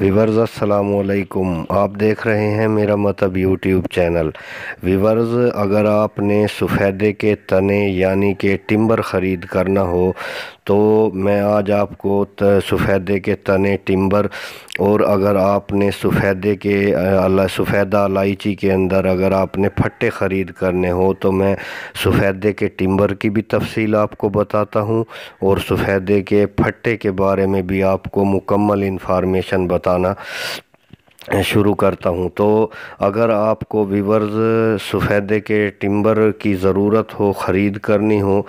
viewers अस्सलाम वालेकुम आप देख रहे हैं मेरा मतलब यूट्यूब चैनल वीवर्स अगर आपने सफ़ेदे के तने यानी के टिम्बर ख़रीद करना हो तो मैं आज आपको सफ़ेदे के तने टिम्बर और अगर आपने सफ़ेदे के सफ़ेदा इलायची के अंदर अगर आपने फट्टे ख़रीद करने हो तो मैं सफ़ेदे के टिम्बर की भी तफसील आपको बताता हूँ और सफ़ेदे के फट्टे के बारे में भी आपको मुकम्मल इन्फॉर्मेशन बता बताना शुरू करता हूँ तो अगर आपको वीवर्स सफ़ेदे के टिम्बर की ज़रूरत हो ख़रीद करनी हो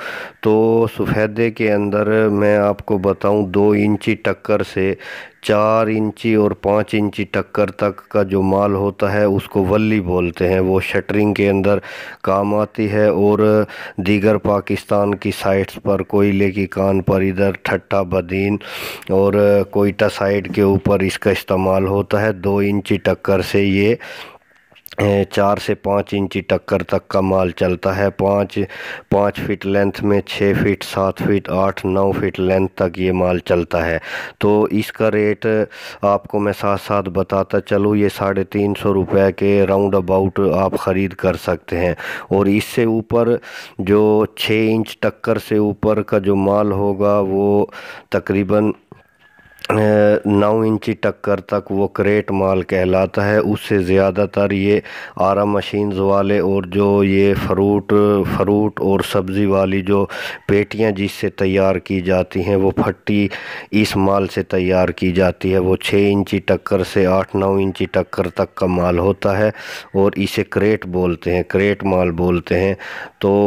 तो सफ़ेदे के अंदर मैं आपको बताऊँ दो इंची टक्कर से चार इंची और पाँच इंची टक्कर तक का जो माल होता है उसको वल्ली बोलते हैं वो शटरिंग के अंदर काम आती है और दीगर पाकिस्तान की साइट्स पर कोयले की कान पर इधर ठट्टा बदीन और कोयटा साइड के ऊपर इसका इस्तेमाल होता है दो इंची टक्कर से ये चार से पाँच इंची टक्कर तक का माल चलता है पाँच पाँच फीट लेंथ में छः फीट सात फीट आठ नौ फीट लेंथ तक ये माल चलता है तो इसका रेट आपको मैं साथ साथ बताता चलूँ ये साढ़े तीन सौ रुपये के राउंड अबाउट आप ख़रीद कर सकते हैं और इससे ऊपर जो छः इंच टक्कर से ऊपर का जो माल होगा वो तकरीबन नौ इंची टक्कर तक वो क्रेट माल कहलाता है उससे ज़्यादातर ये आरा मशीन्स वाले और जो ये फ्रूट फ्रूट और सब्ज़ी वाली जो पेटियां जिससे तैयार की जाती हैं वो फट्टी इस माल से तैयार की जाती है वो छः इंची टक्कर से आठ नौ इंची टक्कर तक का माल होता है और इसे क्रेट बोलते हैं क्रेट माल बोलते हैं तो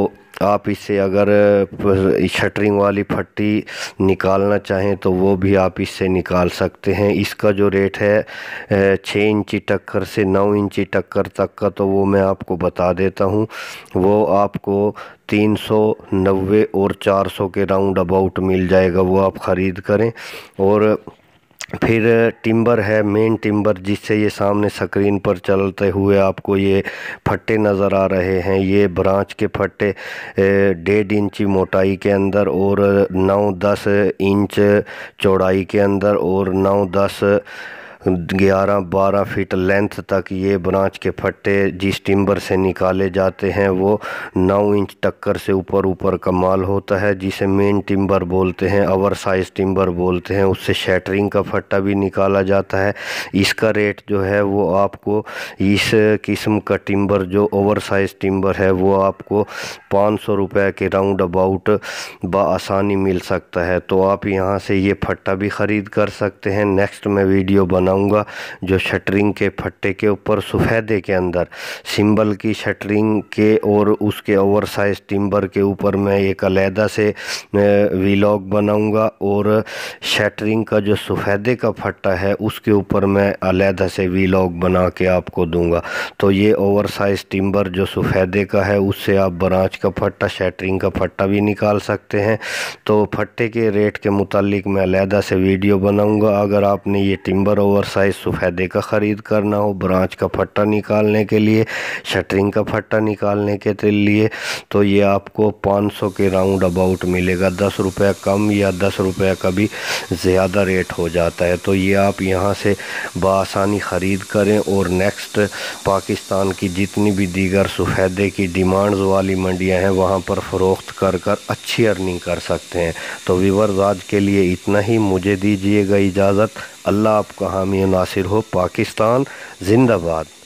आप इससे अगर शटरिंग वाली फट्टी निकालना चाहें तो वो भी आप इससे निकाल सकते हैं इसका जो रेट है छः इंची टक्कर से नौ इंची टक्कर तक का तो वो मैं आपको बता देता हूँ वो आपको तीन सौ नब्बे और चार सौ के राउंड अबाउट मिल जाएगा वो आप ख़रीद करें और फिर टिम्बर है मेन टिम्बर जिससे ये सामने स्क्रीन पर चलते हुए आपको ये फट्टे नज़र आ रहे हैं ये ब्रांच के फट्टे डेढ़ इंची मोटाई के अंदर और नौ दस इंच चौड़ाई के अंदर और नौ दस ग्यारह बारह फीट लेंथ तक ये ब्रांच के फट्टे जिस टिम्बर से निकाले जाते हैं वो नौ इंच टक्कर से ऊपर ऊपर का माल होता है जिसे मेन टिम्बर बोलते हैं ओवर साइज़ टिम्बर बोलते हैं उससे शेटरिंग का फट्टा भी निकाला जाता है इसका रेट जो है वो आपको इस किस्म का टिम्बर जो ओवर साइज़ टिम्बर है वो आपको पाँच सौ रुपये के राउंड अबाउट बसानी मिल सकता है तो आप यहाँ से ये फट्टा भी ख़रीद कर सकते हैं नेक्स्ट में वीडियो बना बनाऊंगा जो शटरिंग के फट्टे के ऊपर सफ़ेदे के अंदर सिंबल की शटरिंग के और उसके ओवर साइज़ टिम्बर के ऊपर मैं एक अलहदा से वीलॉग बनाऊंगा और शटरिंग का जो सफ़ेदे का फट्टा है उसके ऊपर मैं अलहदा से वीलॉग बना के आपको दूंगा तो ये ओवर साइज़ टिम्बर जो सफ़ेदे का है उससे आप ब्रांच का फट्टा शटरिंग का फट्टा भी निकाल सकते हैं तो फट्टे के रेट के मुतालिक मैं अलहदा से वीडियो बनाऊँगा अगर आपने ये टिम्बर ओवर ओवर साइज सफ़ेदे का ख़रीद करना हो ब्रांच का फट्टा निकालने के लिए शटरिंग का फट्टा निकालने के लिए तो ये आपको 500 के राउंड अबाउट मिलेगा दस रुपये कम या दस रुपये का भी ज़्यादा रेट हो जाता है तो ये आप यहाँ से बसानी ख़रीद करें और नेक्स्ट पाकिस्तान की जितनी भी दीगर सफ़ेदे की डिमांड्स वाली मंडियाँ हैं वहाँ पर फ़रोख्त कर कर अच्छी अर्निंग कर सकते हैं तो विवर आज के लिए इतना ही मुझे दीजिएगा इजाज़त अल्लाह आपका हामी नासिर हो पाकिस्तान जिंदाबाद